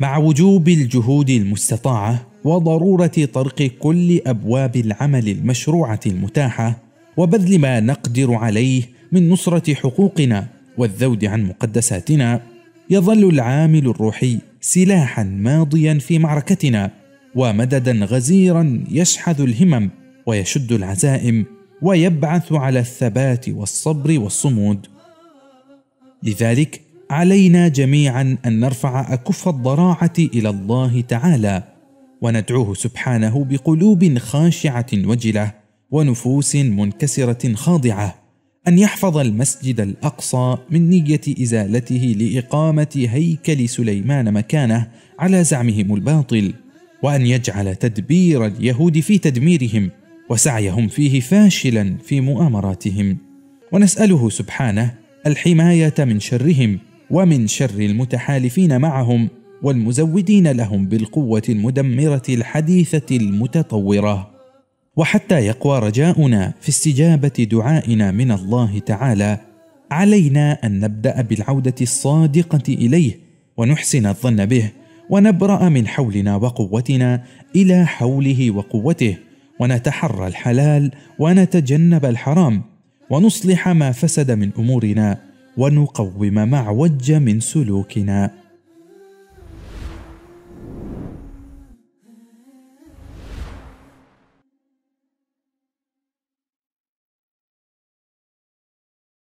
مع وجوب الجهود المستطاعه وضروره طرق كل ابواب العمل المشروعه المتاحه وبذل ما نقدر عليه من نصره حقوقنا والذود عن مقدساتنا يظل العامل الروحي سلاحا ماضيا في معركتنا ومددا غزيرا يشحذ الهمم ويشد العزائم ويبعث على الثبات والصبر والصمود لذلك علينا جميعا ان نرفع اكف الضراعه الى الله تعالى وندعوه سبحانه بقلوب خاشعه وجله ونفوس منكسره خاضعه ان يحفظ المسجد الاقصى من نيه ازالته لاقامه هيكل سليمان مكانه على زعمهم الباطل وان يجعل تدبير اليهود في تدميرهم وسعيهم فيه فاشلا في مؤامراتهم ونساله سبحانه الحمايه من شرهم ومن شر المتحالفين معهم والمزودين لهم بالقوه المدمره الحديثه المتطوره وحتى يقوى رجاؤنا في استجابه دعائنا من الله تعالى علينا ان نبدا بالعوده الصادقه اليه ونحسن الظن به ونبرا من حولنا وقوتنا الى حوله وقوته ونتحرى الحلال ونتجنب الحرام ونصلح ما فسد من امورنا ونقوم معوج من سلوكنا